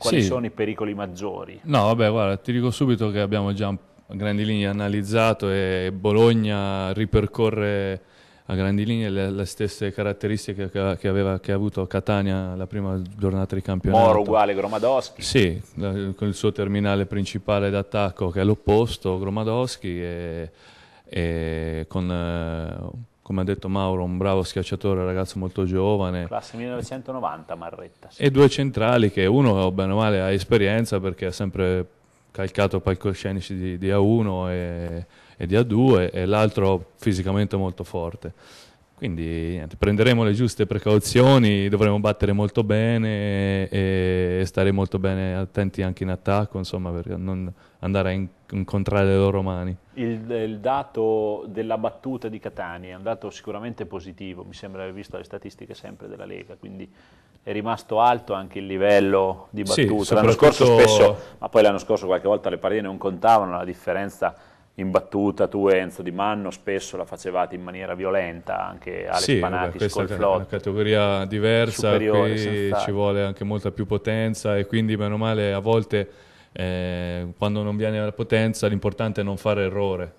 quali sì. sono i pericoli maggiori? No, vabbè, guarda, ti dico subito che abbiamo già a grandi linee analizzato e Bologna ripercorre a grandi linee le, le stesse caratteristiche che, che, aveva, che, ha avuto Catania la prima giornata di campionato. Moro uguale Gromadowski. Sì, con il suo terminale principale d'attacco che è l'opposto, Gromadowski, e, e con... Eh, come ha detto Mauro, un bravo schiacciatore, un ragazzo molto giovane. Classe 1990 Marretta. Sì. E due centrali che uno, bene o male, ha esperienza perché ha sempre calcato palcoscenici di, di A1 e, e di A2 e l'altro fisicamente molto forte. Quindi niente, prenderemo le giuste precauzioni, dovremo battere molto bene e stare molto bene attenti anche in attacco, insomma, per non andare a incontrare le loro mani. Il, il dato della battuta di Catania è un dato sicuramente positivo, mi sembra di aver visto le statistiche sempre della Lega, quindi è rimasto alto anche il livello di battuta. Sì, l'anno scorso spesso, ma poi l'anno scorso qualche volta le partite non contavano, la differenza in battuta tu e Enzo Di Manno spesso la facevate in maniera violenta, anche Alex sì, sì, questa è una categoria diversa, qui senz'altro. ci vuole anche molta più potenza e quindi meno male a volte eh, quando non viene la potenza l'importante è non fare errore